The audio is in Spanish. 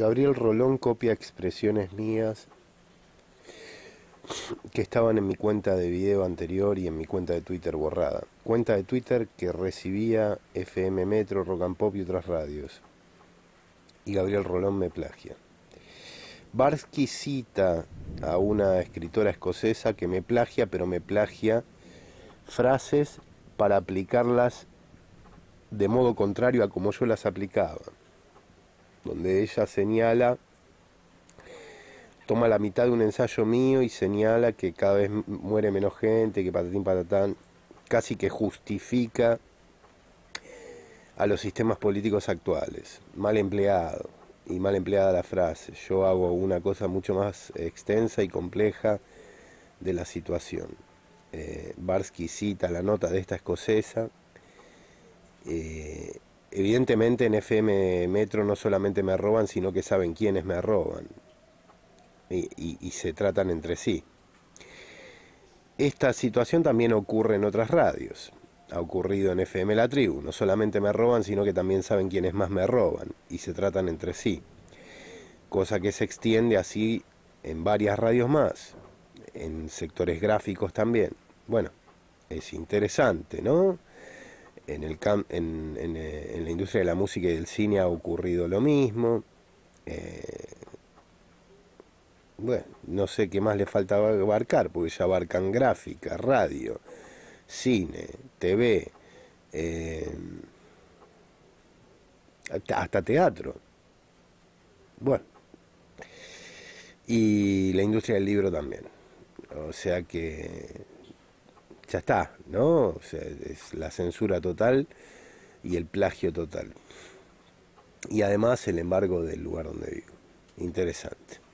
Gabriel Rolón copia expresiones mías que estaban en mi cuenta de video anterior y en mi cuenta de Twitter borrada. Cuenta de Twitter que recibía FM Metro, Rock and Pop y otras radios. Y Gabriel Rolón me plagia. Barsky cita a una escritora escocesa que me plagia, pero me plagia frases para aplicarlas de modo contrario a como yo las aplicaba donde ella señala, toma la mitad de un ensayo mío y señala que cada vez muere menos gente, que patatín patatán, casi que justifica a los sistemas políticos actuales. Mal empleado, y mal empleada la frase, yo hago una cosa mucho más extensa y compleja de la situación. Eh, Barsky cita la nota de esta escocesa, eh, evidentemente en FM Metro no solamente me roban, sino que saben quiénes me roban. Y, se tratan entre sí. Esta situación también ocurre en otras radios. Ha ocurrido en FM La Tribu. No solamente me roban, sino que también saben quiénes más me roban. Y se tratan entre sí. Cosa que se extiende así en varias radios más. En sectores gráficos también. Bueno, es interesante, ¿no? en, el eh, en, la industria de la música y del cine ha ocurrido lo mismo. Eh, bueno, no sé qué más le falta abarcar, porque ya abarcan gráfica, radio, cine, TV, eh, hasta teatro. Bueno, y la industria del libro también. O sea que ya está, ¿no? O sea, es la censura total y el plagio total. Y además el embargo del lugar donde vivo. Interesante.